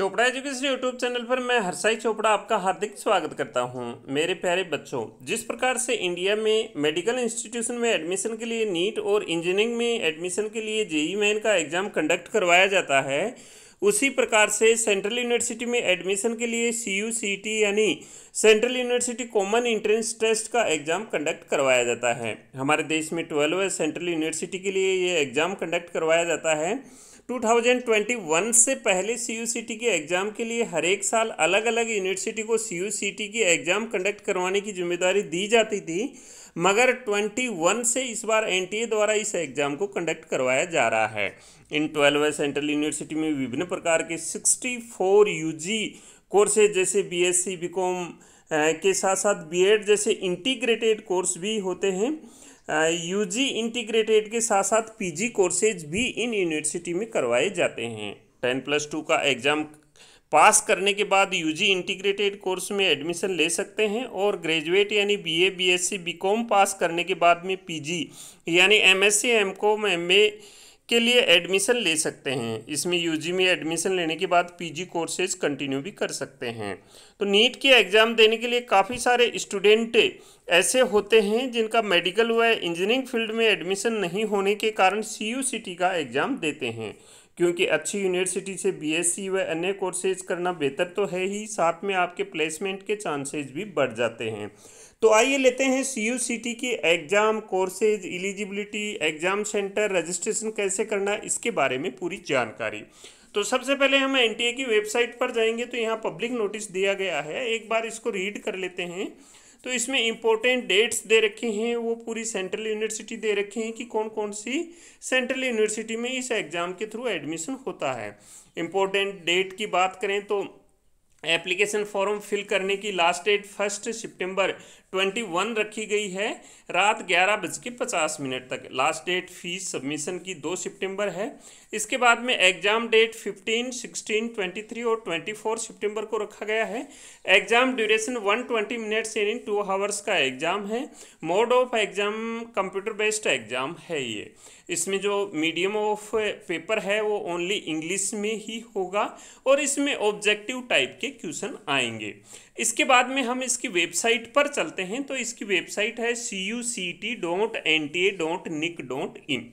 Chopra education YouTube channel पर मैं हर्षाई चोपड़ा आपका हार्दिक स्वागत करता हूं मेरे प्यारे बच्चों जिस प्रकार से इंडिया में मेडिकल इंस्टीट्यूशन में एडमिशन के लिए नीट और इंजीनियरिंग में एडमिशन के लिए जेई मैन का एग्ज़ाम कंडक्ट करवाया जाता है उसी प्रकार से सेंट्रल यूनिवर्सिटी में एडमिशन के लिए सी यू सी टी यानी central university common entrance test का एग्ज़ाम कंडक्ट करवाया जाता है हमारे देश में ट्वेल्व सेंट्रल यूनिवर्सिटी के लिए ये एग्ज़ाम कंडक्ट करवाया जाता है 2021 से पहले टी के एग्ज़ाम के लिए हर एक साल अलग अलग यूनिवर्सिटी को टी की एग्ज़ाम कंडक्ट करवाने की जिम्मेदारी दी जाती थी मगर 21 से इस बार एनटीए द्वारा इस एग्ज़ाम को कंडक्ट करवाया जा रहा है इन ट्वेल्व सेंट्रल यूनिवर्सिटी में विभिन्न प्रकार के 64 यूजी कोर्सेज जैसे बीएससी बीकॉम के साथ साथ बीएड जैसे इंटीग्रेटेड कोर्स भी होते हैं यूजी इंटीग्रेटेड के साथ साथ पीजी कोर्सेज भी इन यूनिवर्सिटी में करवाए जाते हैं टेन प्लस टू का एग्ज़ाम पास करने के बाद यूजी इंटीग्रेटेड कोर्स में एडमिशन ले सकते हैं और ग्रेजुएट यानी बीए बीएससी बीकॉम पास करने के बाद में पीजी यानी एमएससी एमकॉम एमए के लिए एडमिशन ले सकते हैं इसमें यूजी में एडमिशन लेने के बाद पीजी कोर्सेज कंटिन्यू भी कर सकते हैं तो नीट के एग्ज़ाम देने के लिए काफ़ी सारे स्टूडेंट ऐसे होते हैं जिनका मेडिकल व इंजीनियरिंग फील्ड में एडमिशन नहीं होने के कारण सी का एग्ज़ाम देते हैं क्योंकि अच्छी यूनिवर्सिटी से बीएससी व अन्य कोर्सेज करना बेहतर तो है ही साथ में आपके प्लेसमेंट के चांसेज भी बढ़ जाते हैं तो आइए लेते हैं सी यू सी टी की exam courses eligibility exam center registration कैसे करना इसके बारे में पूरी जानकारी तो सबसे पहले हम एन की वेबसाइट पर जाएंगे तो यहाँ पब्लिक नोटिस दिया गया है एक बार इसको रीड कर लेते हैं तो इसमें इंपॉर्टेंट डेट्स दे रखे हैं वो पूरी सेंट्रल यूनिवर्सिटी दे रखे हैं कि कौन कौन सी सेंट्रल यूनिवर्सिटी में इस एग्ज़ाम के थ्रू एडमिशन होता है इंपॉर्टेंट डेट की बात करें तो एप्लीकेशन फॉर्म फिल करने की लास्ट डेट फर्स्ट सितंबर ट्वेंटी वन रखी गई है रात ग्यारह बज के पचास मिनट तक लास्ट डेट फीस सबमिशन की दो सितंबर है इसके बाद में exam date fifteen sixteen twenty three और ट्वेंटी फोर सितंबर को रखा गया है exam duration one twenty minute से इन टू हावर्स का एग्ज़ाम है mode of exam computer based exam है ये इसमें जो मीडियम ऑफ पेपर है वो ओनली इंग्लिश में ही होगा और इसमें ऑब्जेक्टिव टाइप के क्वेश्चन आएंगे इसके बाद में हम इसकी वेबसाइट पर चलते करते हैं तो इसकी वेबसाइट है सी U C T don't N T A don't Nick don't in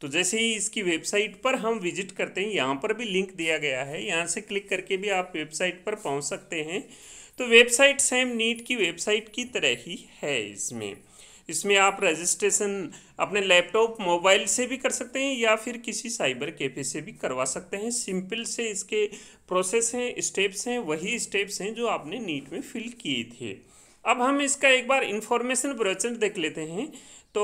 तो जैसे ही इसकी वेबसाइट पर हम विजिट करते हैं यहाँ पर भी लिंक दिया गया है यहाँ से क्लिक करके भी आप वेबसाइट पर पहुँच सकते हैं तो वेबसाइट सेम नीट की वेबसाइट की तरह ही है इसमें इसमें आप रजिस्ट्रेशन अपने लैपटॉप मोबाइल से भी कर सकते हैं या फिर किसी साइबर कैफे से भी करवा सकते हैं सिंपल से इसके प्रोसेस हैं स्टेप्स हैं वही स्टेप्स हैं जो आपने नीट में फिल किए थे अब हम इसका एक बार इन्फॉर्मेशन प्रोसेस देख लेते हैं तो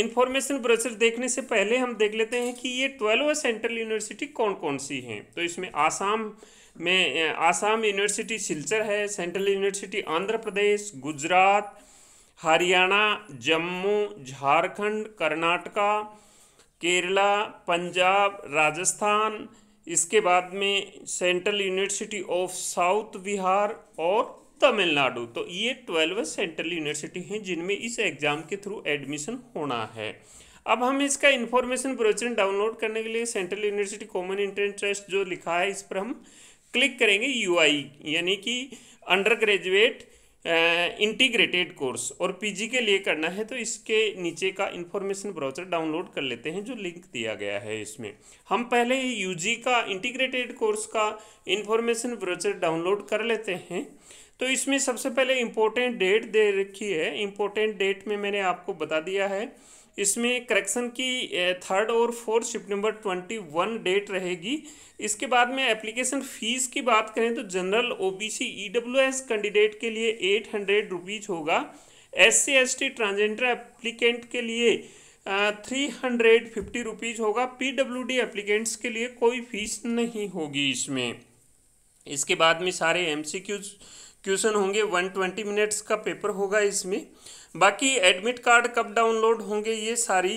इन्फॉर्मेशन प्रोसेस देखने से पहले हम देख लेते हैं कि ये ट्वेल्व सेंट्रल यूनिवर्सिटी कौन कौन सी हैं तो इसमें आसाम में आसाम यूनिवर्सिटी सिलचर है सेंट्रल यूनिवर्सिटी आंध्र प्रदेश गुजरात हरियाणा जम्मू झारखंड कर्नाटका केरला पंजाब राजस्थान इसके बाद में central university of south Bihar और तमिलनाडु तो ये ट्वेल्व सेंट्रल यूनिवर्सिटी हैं जिनमें इस एग्ज़ाम के थ्रू एडमिशन होना है अब हम इसका इन्फॉर्मेशन ब्रोचर डाउनलोड करने के लिए सेंट्रल यूनिवर्सिटी कॉमन इंट्रेंस जो लिखा है इस पर हम क्लिक करेंगे यू यानी कि अंडर ग्रेजुएट इंटीग्रेटेड कोर्स और पीजी के लिए करना है तो इसके नीचे का इन्फॉर्मेशन ब्राउजर डाउनलोड कर लेते हैं जो लिंक दिया गया है इसमें हम पहले यूजी का इंटीग्रेटेड कोर्स का इन्फॉर्मेशन ब्राउजर डाउनलोड कर लेते हैं तो इसमें सबसे पहले इम्पोर्टेंट डेट दे रखी है इम्पोर्टेंट डेट में मैंने आपको बता दिया है इसमें करेक्शन की थर्ड और fourth shift number twenty one date रहेगी इसके बाद में एप्लीकेशन फ़ीस की बात करें तो जनरल ओबीसी ईडब्ल्यूएस कैंडिडेट के लिए एट हंड्रेड रुपीज़ होगा S C S T transgender applicant के लिए थ्री हंड्रेड फिफ्टी रुपीज़ होगा पी डब्ल्यू डी एप्लीकेंट्स के लिए कोई फीस नहीं होगी इसमें इसके बाद में सारे एम सी क्यूज़ क्वेश्चन होंगे 120 मिनट्स का पेपर होगा इसमें बाकी एडमिट कार्ड कब डाउनलोड होंगे ये सारी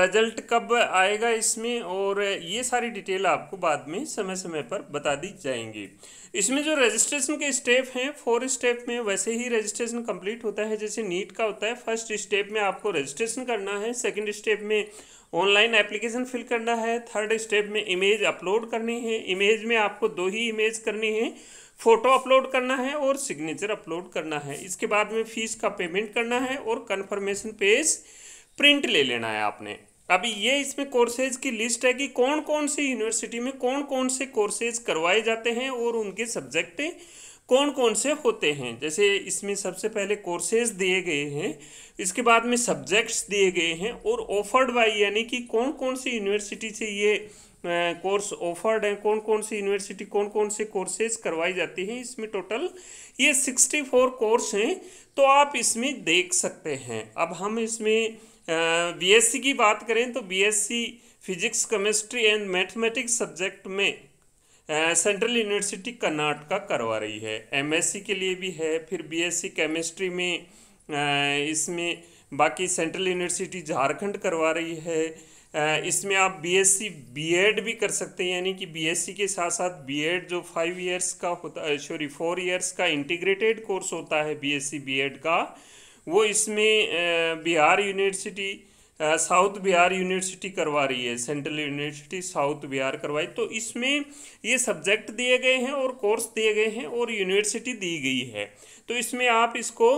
रिजल्ट कब आएगा इसमें और ये सारी डिटेल आपको बाद में समय समय पर बता दी जाएंगी इसमें जो रजिस्ट्रेशन के स्टेप हैं फोर स्टेप में वैसे ही रजिस्ट्रेशन कंप्लीट होता है जैसे नीट का होता है फर्स्ट स्टेप में आपको रजिस्ट्रेशन करना है सेकंड स्टेप में ऑनलाइन एप्लीकेशन फिल करना है थर्ड स्टेप में इमेज अपलोड करनी है इमेज में आपको दो ही इमेज करनी है फ़ोटो अपलोड करना है और सिग्नेचर अपलोड करना है इसके बाद में फ़ीस का पेमेंट करना है और कन्फर्मेशन पेज प्रिंट ले लेना है आपने अभी ये इसमें कोर्सेज की लिस्ट है कि कौन कौन सी यूनिवर्सिटी में कौन कौन से कोर्सेज करवाए जाते हैं और उनके सब्जेक्ट कौन कौन से होते हैं जैसे इसमें सबसे पहले कोर्सेज दिए गए हैं इसके बाद में सब्जेक्ट्स दिए गए हैं और ऑफर्ड बाई यानी कि कौन कौन सी यूनिवर्सिटी से ये कोर्स ऑफर्ड हैं कौन कौन सी यूनिवर्सिटी कौन कौन से कोर्सेज करवाई जाती हैं इसमें टोटल ये सिक्सटी फोर कोर्स हैं तो आप इसमें देख सकते हैं अब हम इसमें बीएससी की बात करें तो BSc physics chemistry and mathematics subject में सेंट्रल यूनिवर्सिटी कर्नाटका करवा रही है एमएससी के लिए भी है फिर बीएससी केमिस्ट्री में इसमें बाकी सेंट्रल यूनिवर्सिटी झारखंड करवा रही है इसमें आप बीएससी बीएड भी कर सकते हैं यानी कि बीएससी के साथ साथ बीएड जो फाइव इयर्स का होता सॉरी फोर इयर्स का इंटीग्रेटेड कोर्स होता है बीएससी बीएड का वो इसमें Bihar university south Bihar university करवा रही है सेंट्रल यूनिवर्सिटी साउथ बिहार करवाई तो इसमें ये सब्जेक्ट दिए गए हैं और कोर्स दिए गए हैं और यूनिवर्सिटी दी गई है तो इसमें आप इसको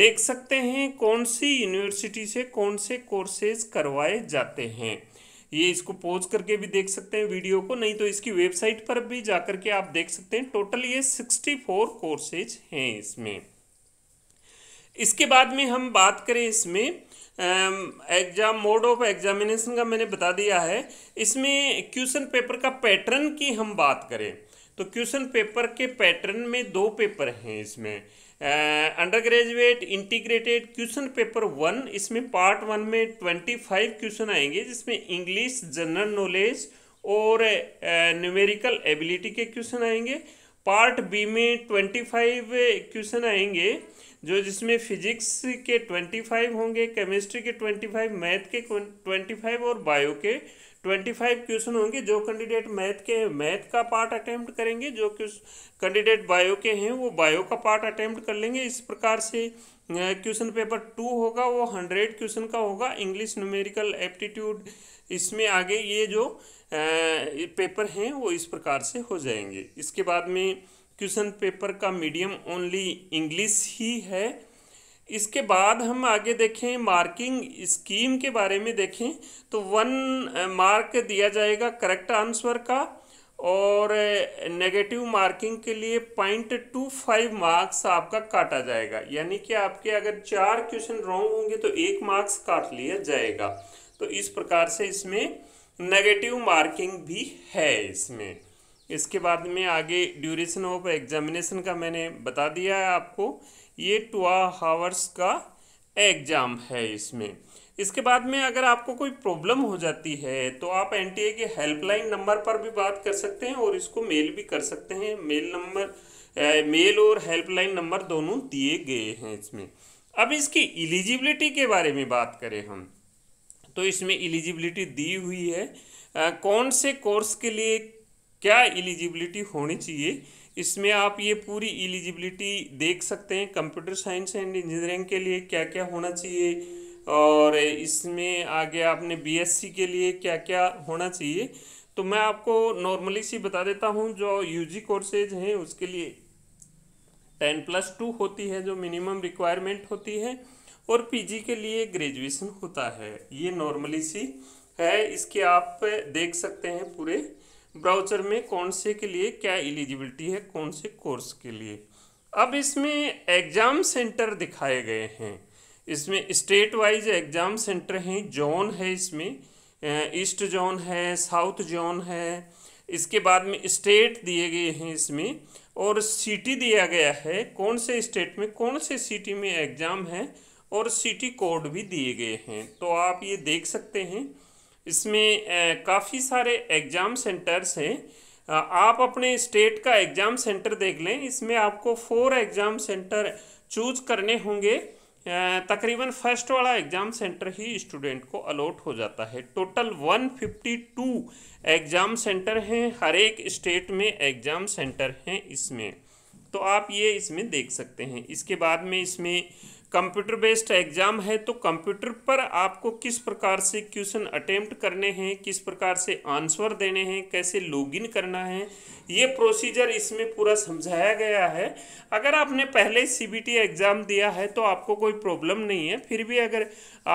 देख सकते हैं कौन सी यूनिवर्सिटी से कौन से कोर्सेज करवाए जाते हैं ये इसको पोज करके भी देख सकते हैं वीडियो को नहीं तो इसकी वेबसाइट पर भी जाकर के आप देख सकते हैं टोटल ये सिक्सटी फोर कोर्सेज हैं इसमें इसके बाद में हम बात करें इसमें एग्जाम मोड ऑफ एग्जामिनेशन का मैंने बता दिया है इसमें क्वेश्चन पेपर का पैटर्न की हम बात करें तो क्वेश्चन पेपर के पैटर्न में दो पेपर हैं इसमें undergraduate integrated question paper one इसमें पार्ट वन में ट्वेंटी फाइव क्वेश्चन आएंगे जिसमें इंग्लिश जनरल नॉलेज और न्यूमेरिकल uh, एबिलिटी के क्वेश्चन आएंगे पार्ट बी में ट्वेंटी फाइव क्वेश्चन आएंगे जो जिसमें फिजिक्स के ट्वेंटी फाइव होंगे केमिस्ट्री के ट्वेंटी फाइव मैथ के ट्वेंटी फाइव और बायो के ट्वेंटी फाइव क्वेश्चन होंगे जो कैंडिडेट मैथ के हैं मैथ का पार्ट अटैम्प्ट करेंगे जो कैंडिडेट बायो के हैं वो बायो का पार्ट अटैम्प्ट कर लेंगे इस प्रकार से क्वेश्चन पेपर टू होगा वो हंड्रेड क्वेश्चन का होगा इंग्लिश न्यूमेरिकल एप्टीट्यूड इसमें आगे ये जो पेपर हैं वो इस प्रकार से हो जाएंगे इसके बाद में क्वेश्चन पेपर का मीडियम ओनली इंग्लिश ही है इसके बाद हम आगे देखें मार्किंग स्कीम के बारे में देखें तो वन मार्क दिया जाएगा करेक्ट आंसर का और नेगेटिव मार्किंग के लिए पॉइंट टू फाइव मार्क्स आपका काटा जाएगा यानी कि आपके अगर चार क्वेश्चन रॉन्ग होंगे तो एक मार्क्स काट लिया जाएगा तो इस प्रकार से इसमें नेगेटिव मार्किंग भी है इसमें इसके बाद में आगे ड्यूरेशन ऑफ एग्जामिनेशन का मैंने बता दिया है आपको ये टू हावर्स का एग्ज़ाम है इसमें इसके बाद में अगर आपको कोई प्रॉब्लम हो जाती है तो आप एनटीए के हेल्पलाइन नंबर पर भी बात कर सकते हैं और इसको मेल भी कर सकते हैं मेल नंबर मेल और हेल्पलाइन नंबर दोनों दिए गए हैं इसमें अब इसकी एलिजिबिलिटी के बारे में बात करें हम तो इसमें एलिजिबिलिटी दी हुई है आ, कौन से कोर्स के लिए क्या एलिजिबिलिटी होनी चाहिए इसमें आप ये पूरी एलिजिबिलिटी देख सकते हैं कंप्यूटर साइंस एंड इंजीनियरिंग के लिए क्या क्या होना चाहिए और इसमें आगे आपने बीएससी के लिए क्या क्या होना चाहिए तो मैं आपको नॉर्मली सी बता देता हूँ जो यूजी कोर्सेज हैं उसके लिए टेन प्लस टू होती है जो मिनिमम रिक्वायरमेंट होती है और पीजी के लिए ग्रेजुएशन होता है ये नॉर्मली सी है इसके आप देख सकते हैं पूरे ब्राउचर में कौन से के लिए क्या एलिजिबिलिटी है कौन से कोर्स के लिए अब इसमें एग्ज़ाम सेंटर दिखाए गए हैं इसमें स्टेट वाइज एग्ज़ाम सेंटर हैं जोन है इसमें ईस्ट जोन है साउथ जोन है इसके बाद में स्टेट दिए गए हैं इसमें और सिटी दिया गया है कौन से स्टेट में कौन से सिटी में एग्ज़ाम है और सिटी कोड भी दिए गए हैं तो आप ये देख सकते हैं इसमें काफ़ी सारे एग्ज़ाम सेंटर्स हैं आप अपने स्टेट का एग्ज़ाम सेंटर देख लें इसमें आपको फोर एग्ज़ाम सेंटर चूज करने होंगे तकरीबन फर्स्ट वाला एग्ज़ाम सेंटर ही स्टूडेंट को अलॉट हो जाता है टोटल 152 एग्ज़ाम सेंटर हैं हर एक स्टेट में एग्ज़ाम सेंटर हैं इसमें तो आप ये इसमें देख सकते हैं इसके बाद में इसमें कंप्यूटर बेस्ड एग्ज़ाम है तो कंप्यूटर पर आपको किस प्रकार से क्वेश्चन अटेम्प्ट करने हैं किस प्रकार से आंसर देने हैं कैसे लॉगिन करना है ये प्रोसीजर इसमें पूरा समझाया गया है अगर आपने पहले सीबीटी एग्ज़ाम दिया है तो आपको कोई प्रॉब्लम नहीं है फिर भी अगर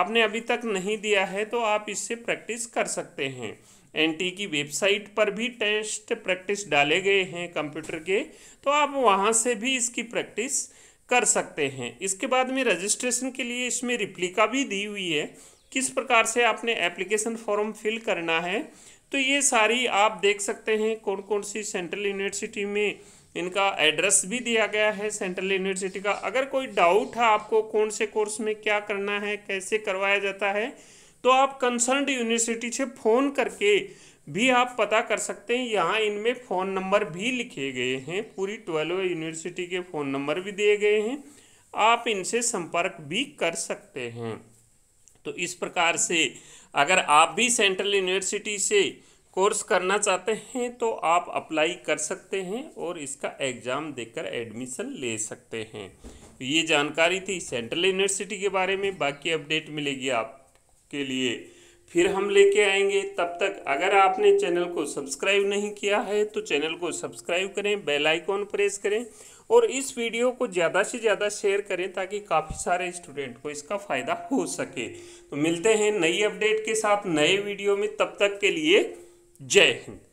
आपने अभी तक नहीं दिया है तो आप इससे प्रैक्टिस कर सकते हैं एन की वेबसाइट पर भी टेस्ट प्रैक्टिस डाले गए हैं कंप्यूटर के तो आप वहाँ से भी इसकी प्रैक्टिस कर सकते हैं इसके बाद में रजिस्ट्रेशन के लिए इसमें रिप्लिका भी दी हुई है किस प्रकार से आपने एप्लीकेशन फॉर्म फिल करना है तो ये सारी आप देख सकते हैं कौन कौन सी सेंट्रल यूनिवर्सिटी में इनका एड्रेस भी दिया गया है सेंट्रल यूनिवर्सिटी का अगर कोई डाउट है आपको कौन से कोर्स में क्या करना है कैसे करवाया जाता है तो आप कंसर्न यूनिवर्सिटी से फ़ोन करके भी आप पता कर सकते हैं यहाँ इनमें फ़ोन नंबर भी लिखे गए हैं पूरी ट्वेल्व यूनिवर्सिटी के फ़ोन नंबर भी दिए गए हैं आप इनसे संपर्क भी कर सकते हैं तो इस प्रकार से अगर आप भी सेंट्रल यूनिवर्सिटी से कोर्स करना चाहते हैं तो आप अप्लाई कर सकते हैं और इसका एग्ज़ाम देकर एडमिशन ले सकते हैं तो ये जानकारी थी सेंट्रल यूनिवर्सिटी के बारे में बाकी अपडेट मिलेगी आपके लिए फिर हम लेके आएंगे तब तक अगर आपने चैनल को सब्सक्राइब नहीं किया है तो चैनल को सब्सक्राइब करें बेल आइकॉन प्रेस करें और इस वीडियो को ज़्यादा से ज़्यादा शेयर करें ताकि काफ़ी सारे स्टूडेंट को इसका फ़ायदा हो सके तो मिलते हैं नई अपडेट के साथ नए वीडियो में तब तक के लिए जय हिंद